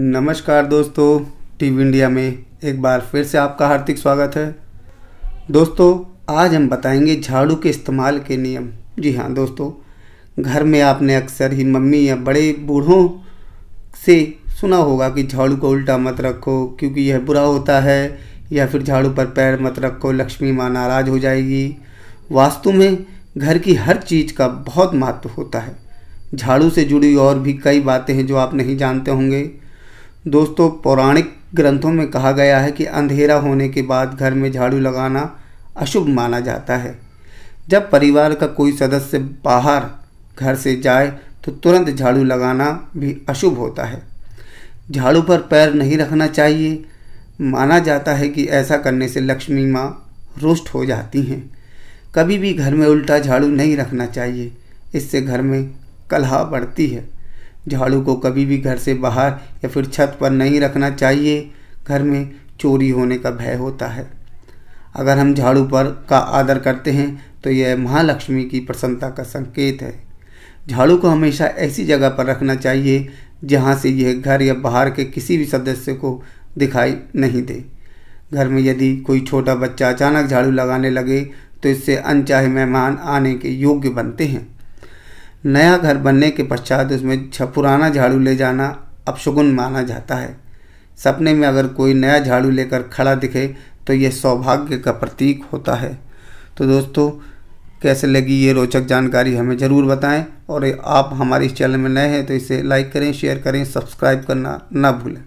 नमस्कार दोस्तों TV India में एक बार फिर से आपका हार्दिक स्वागत है दोस्तों आज हम बताएंगे झाड़ू के इस्तेमाल के नियम जी हाँ दोस्तों घर में आपने अक्सर ही मम्मी या बड़े बूढ़ों से सुना होगा कि झाड़ू को उल्टा मत रखो क्योंकि यह बुरा होता है या फिर झाड़ू पर पैर मत रखो लक्ष्मी माँ नाराज हो जाएगी वास्तु में घर की हर चीज़ का बहुत महत्व होता है झाड़ू से जुड़ी और भी कई बातें हैं जो आप नहीं जानते होंगे दोस्तों पौराणिक ग्रंथों में कहा गया है कि अंधेरा होने के बाद घर में झाड़ू लगाना अशुभ माना जाता है जब परिवार का कोई सदस्य बाहर घर से जाए तो तुरंत झाड़ू लगाना भी अशुभ होता है झाड़ू पर पैर नहीं रखना चाहिए माना जाता है कि ऐसा करने से लक्ष्मी माँ रुष्ट हो जाती हैं कभी भी घर में उल्टा झाड़ू नहीं रखना चाहिए इससे घर में कलह बढ़ती है झाड़ू को कभी भी घर से बाहर या फिर छत पर नहीं रखना चाहिए घर में चोरी होने का भय होता है अगर हम झाड़ू पर का आदर करते हैं तो यह महालक्ष्मी की प्रसन्नता का संकेत है झाड़ू को हमेशा ऐसी जगह पर रखना चाहिए जहाँ से यह घर या बाहर के किसी भी सदस्य को दिखाई नहीं दे घर में यदि कोई छोटा बच्चा अचानक झाड़ू लगाने लगे तो इससे अनचाहे मेहमान आने के योग्य बनते हैं नया घर बनने के पश्चात उसमें पुराना झाड़ू ले जाना अपशगुन माना जाता है सपने में अगर कोई नया झाड़ू लेकर खड़ा दिखे तो यह सौभाग्य का प्रतीक होता है तो दोस्तों कैसे लगी ये रोचक जानकारी हमें ज़रूर बताएं और आप हमारे इस चैनल में नए हैं तो इसे लाइक करें शेयर करें सब्सक्राइब करना ना भूलें